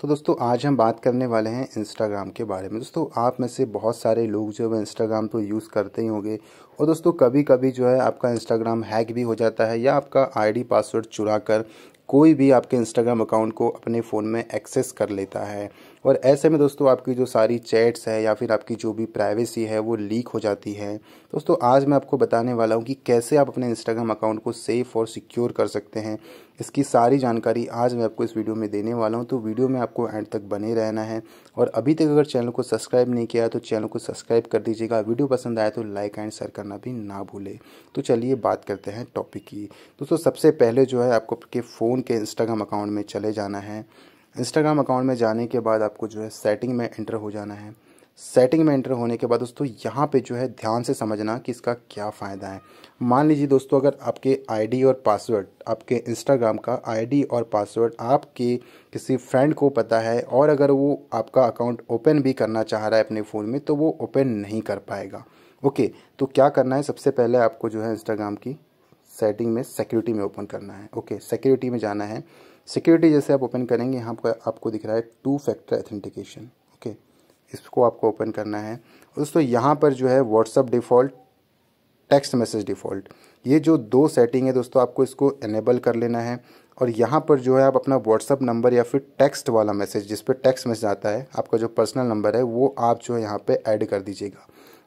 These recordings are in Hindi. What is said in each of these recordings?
तो दोस्तों आज हम बात करने वाले हैं इंस्टाग्राम के बारे में दोस्तों आप में से बहुत सारे लोग जो है इंस्टाग्राम तो यूज़ करते ही होंगे और दोस्तों कभी कभी जो है आपका इंस्टाग्राम हैक भी हो जाता है या आपका आईडी पासवर्ड चुरा कर कोई भी आपके इंस्टाग्राम अकाउंट को अपने फ़ोन में एक्सेस कर लेता है और ऐसे में दोस्तों आपकी जो सारी चैट्स है या फिर आपकी जो भी प्राइवेसी है वो लीक हो जाती है दोस्तों आज मैं आपको बताने वाला हूँ कि कैसे आप अपने इंस्टाग्राम अकाउंट को सेफ़ और सिक्योर कर सकते हैं इसकी सारी जानकारी आज मैं आपको इस वीडियो में देने वाला हूँ तो वीडियो में आपको एंड तक बने रहना है और अभी तक अगर चैनल को सब्सक्राइब नहीं किया तो चैनल को सब्सक्राइब कर दीजिएगा वीडियो पसंद आए तो लाइक एंड शेयर करना भी ना भूले तो चलिए बात करते हैं टॉपिक की दोस्तों सबसे पहले जो है आपको आपके फ़ोन उनके इंस्टाग्राम अकाउंट में चले जाना है इंस्टाग्राम अकाउंट में जाने के बाद आपको जो है सेटिंग में एंटर हो जाना है सेटिंग में एंटर होने के बाद दोस्तों यहाँ पे जो है ध्यान से समझना कि इसका क्या फ़ायदा है मान लीजिए दोस्तों अगर आपके आईडी और पासवर्ड आपके इंस्टाग्राम का आईडी और पासवर्ड आपके किसी फ्रेंड को पता है और अगर वो आपका अकाउंट ओपन भी करना चाह रहा है अपने फ़ोन में तो वो ओपन नहीं कर पाएगा ओके तो क्या करना है सबसे पहले आपको जो है इंस्टाग्राम की सेटिंग में सिक्योरिटी में ओपन करना है ओके सिक्योरिटी में जाना है सिक्योरिटी जैसे आप ओपन करेंगे यहाँ पर आपको दिख रहा है टू फैक्टर एथेंटिकेशन ओके इसको आपको ओपन करना है दोस्तों यहाँ पर जो है WhatsApp default text message default ये जो दो सेटिंग है दोस्तों आपको इसको इनेबल कर लेना है और यहाँ पर जो है आप अपना व्हाट्सअप नंबर या फिर टेक्स्ट वाला मैसेज जिस पर टेक्स्ट मैसेज आता है आपका जो पर्सनल नंबर है वो आप जो है यहाँ पर ऐड कर दीजिएगा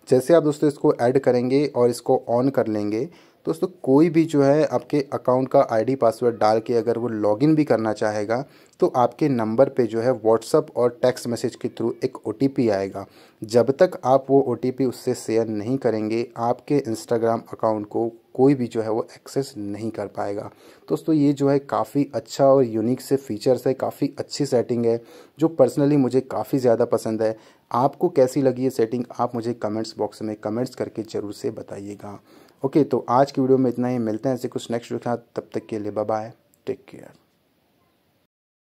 जैसे आप दोस्तों इसको ऐड करेंगे और इसको ऑन कर लेंगे दोस्तों कोई भी जो है आपके अकाउंट का आईडी पासवर्ड डाल के अगर वो लॉगिन भी करना चाहेगा तो आपके नंबर पे जो है व्हाट्सअप और टेक्स्ट मैसेज के थ्रू एक ओ आएगा जब तक आप वो ओ उससे शेयर नहीं करेंगे आपके इंस्टाग्राम अकाउंट को कोई भी जो है वो एक्सेस नहीं कर पाएगा दोस्तों ये जो है काफ़ी अच्छा और यूनिक से फीचर्स है काफ़ी अच्छी सेटिंग है जो पर्सनली मुझे काफ़ी ज़्यादा पसंद है आपको कैसी लगी ये सेटिंग आप मुझे कमेंट्स बॉक्स में कमेंट्स करके ज़रूर से बताइएगा ओके तो आज की वीडियो में इतना ही मिलते हैं ऐसे कुछ नेक्स्ट वीडियो के साथ तब तक के लिए बाय टेक केयर